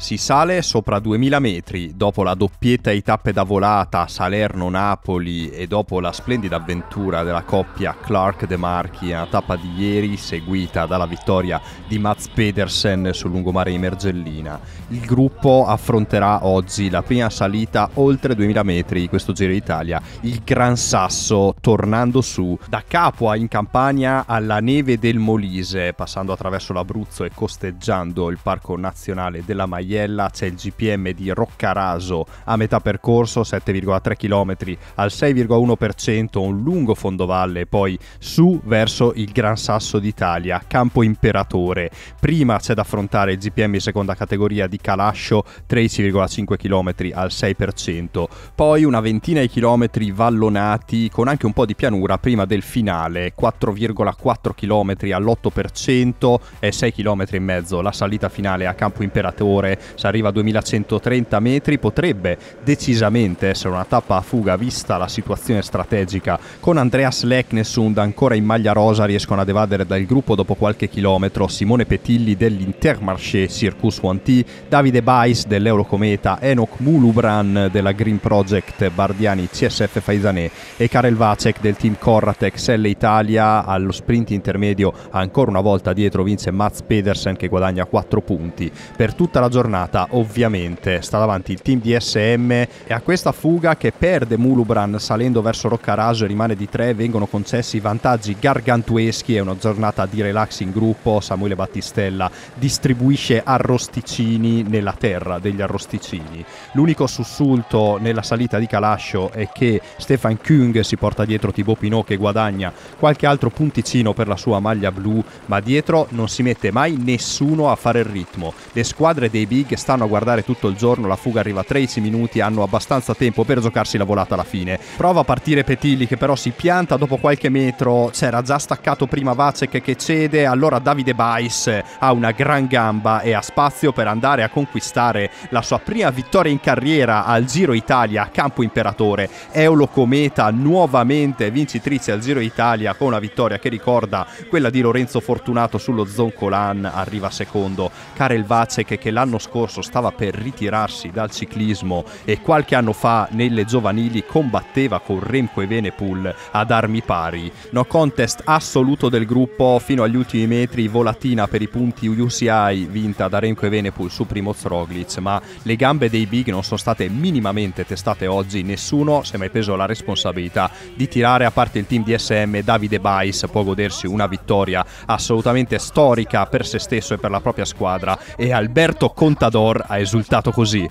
Si sale sopra 2000 metri, dopo la doppietta di tappe da volata Salerno-Napoli e dopo la splendida avventura della coppia Clark-De Marchi alla tappa di ieri, seguita dalla vittoria di Mats Pedersen sul lungomare di Mergellina. Il gruppo affronterà oggi la prima salita oltre 2000 metri di questo Giro d'Italia, il Gran Sasso, tornando su da Capua in Campania alla neve del Molise, passando attraverso l'Abruzzo e costeggiando il Parco Nazionale della Maia Maiella c'è il GPM di Roccaraso a metà percorso, 7,3 km al 6,1%, un lungo fondovalle, poi su verso il Gran Sasso d'Italia, Campo Imperatore. Prima c'è da affrontare il GPM seconda categoria di Calascio, 13,5 km al 6%, poi una ventina di chilometri vallonati con anche un po' di pianura prima del finale, 4,4 km all'8% e 6 km e mezzo la salita finale a Campo Imperatore mentre si arriva a 2130 metri, potrebbe decisamente essere una tappa a fuga vista la situazione strategica con Andreas Lechnesund ancora in maglia rosa riescono ad evadere dal gruppo dopo qualche chilometro Simone Petilli dell'Intermarché Circus 1T, Davide Bais dell'Eurocometa, Enoch Mulubran della Green Project Bardiani CSF Faisané e Karel Vacek del team Corratec Selle Italia allo sprint intermedio ancora una volta dietro vince Mats Pedersen che guadagna 4 punti per tutta la giornata tornata ovviamente sta davanti il team di SM e a questa fuga che perde Mulubran salendo verso Roccaraso e rimane di tre vengono concessi vantaggi gargantueschi, è una giornata di relax in gruppo, Samuele Battistella distribuisce arrosticini nella terra degli arrosticini. L'unico sussulto nella salita di Calascio è che Stefan Kung si porta dietro Thibaut Pinot che guadagna qualche altro punticino per la sua maglia blu, ma dietro non si mette mai nessuno a fare il ritmo. Le squadre dei big League, stanno a guardare tutto il giorno, la fuga arriva a 13 minuti, hanno abbastanza tempo per giocarsi la volata alla fine. Prova a partire Petilli che però si pianta dopo qualche metro, c'era già staccato prima Vacek che cede, allora Davide Bais ha una gran gamba e ha spazio per andare a conquistare la sua prima vittoria in carriera al Giro Italia a Campo Imperatore. Eolo Cometa nuovamente vincitrice al Giro Italia con una vittoria che ricorda quella di Lorenzo Fortunato sullo Zoncolan, arriva secondo. Karel Vacek che l'anno scorso scorso stava per ritirarsi dal ciclismo e qualche anno fa nelle giovanili combatteva con Remco e Venepool ad armi pari. No contest assoluto del gruppo fino agli ultimi metri, volatina per i punti UCI vinta da Remco e Venepool su Primoz Roglic, ma le gambe dei big non sono state minimamente testate oggi, nessuno si è mai preso la responsabilità di tirare a parte il team di SM, Davide Bais può godersi una vittoria assolutamente storica per se stesso e per la propria squadra e Alberto Conti Contador ha esultato così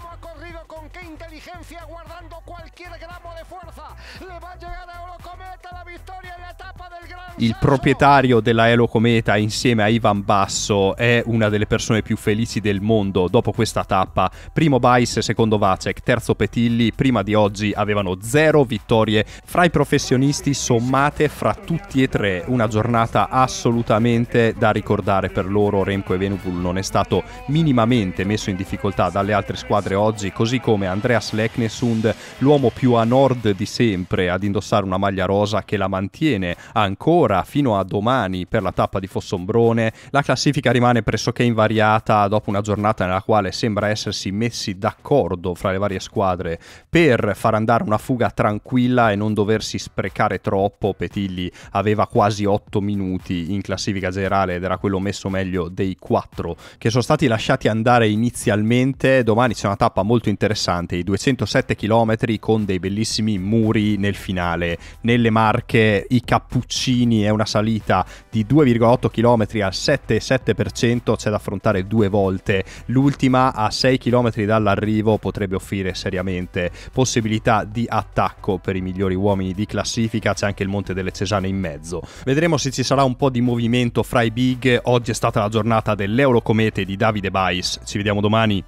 il proprietario della Elo Cometa insieme a Ivan Basso è una delle persone più felici del mondo dopo questa tappa. Primo Bice, secondo Vacek, terzo Petilli, prima di oggi avevano zero vittorie fra i professionisti sommate fra tutti e tre. Una giornata assolutamente da ricordare per loro. Remco e Venupul non è stato minimamente messo in difficoltà dalle altre squadre oggi, così come Andreas Leknesund, l'uomo più a nord di sempre ad indossare una maglia rosa che la mantiene ancora fino a domani per la tappa di Fossombrone. La classifica rimane pressoché invariata dopo una giornata nella quale sembra essersi messi d'accordo fra le varie squadre per far andare una fuga tranquilla e non doversi sprecare troppo. Petilli aveva quasi 8 minuti in classifica generale ed era quello messo meglio dei 4 che sono stati lasciati andare inizialmente. Domani c'è una tappa molto interessante, i 207 km con dei bellissimi muri nel finale. Nelle marche i cap- Puccini è una salita di 2,8 km al 7,7%, c'è da affrontare due volte. L'ultima a 6 km dall'arrivo potrebbe offrire seriamente possibilità di attacco per i migliori uomini di classifica, c'è anche il Monte delle Cesane in mezzo. Vedremo se ci sarà un po' di movimento fra i big, oggi è stata la giornata dell'Eurocomete di Davide Bais, ci vediamo domani.